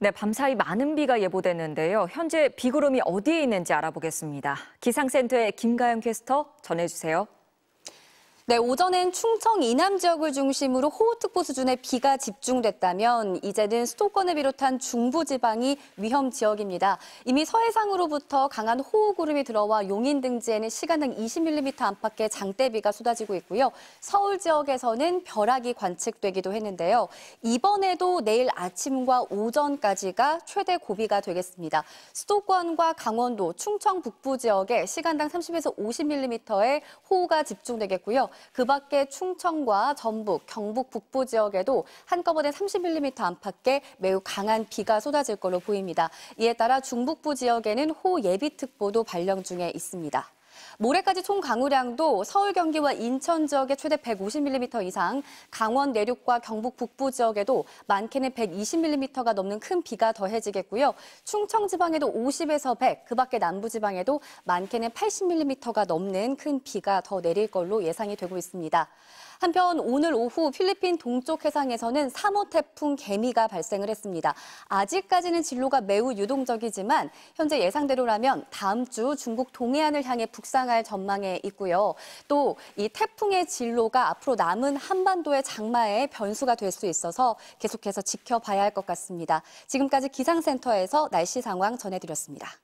네, 밤사이 많은 비가 예보됐는데요 현재 비구름이 어디에 있는지 알아보겠습니다. 기상센터의 김가영 캐스터 전해주세요. 네, 오전엔 충청 이남 지역을 중심으로 호우특보 수준의 비가 집중됐다면 이제는 수도권을 비롯한 중부 지방이 위험 지역입니다. 이미 서해상으로부터 강한 호우구름이 들어와 용인 등지에는 시간당 20mm 안팎의 장대비가 쏟아지고 있고요. 서울 지역에서는 벼락이 관측되기도 했는데요. 이번에도 내일 아침과 오전까지가 최대 고비가 되겠습니다. 수도권과 강원도, 충청 북부 지역에 시간당 30에서 50mm의 호우가 집중되겠고요. 그밖에 충청과 전북, 경북 북부 지역에도 한꺼번에 30mm 안팎의 매우 강한 비가 쏟아질 것으로 보입니다. 이에 따라 중북부 지역에는 호예비특보도 발령 중에 있습니다. 모레까지 총 강우량도 서울 경기와 인천 지역에 최대 150mm 이상, 강원 내륙과 경북 북부 지역에도 많게는 120mm가 넘는 큰 비가 더해지겠고요. 충청 지방에도 50에서 100, 그밖에 남부 지방에도 많게는 80mm가 넘는 큰 비가 더 내릴 걸로 예상이 되고 있습니다. 한편 오늘 오후 필리핀 동쪽 해상에서는 3호 태풍 개미가 발생을 했습니다. 아직까지는 진로가 매우 유동적이지만 현재 예상대로라면 다음 주 중국 동해안을 향해 북상할 전망에 있고요. 또 이 태풍의 진로가 앞으로 남은 한반도의 장마에 변수가 될 수 있어서 계속해서 지켜봐야 할 것 같습니다. 지금까지 기상센터에서 날씨 상황 전해드렸습니다.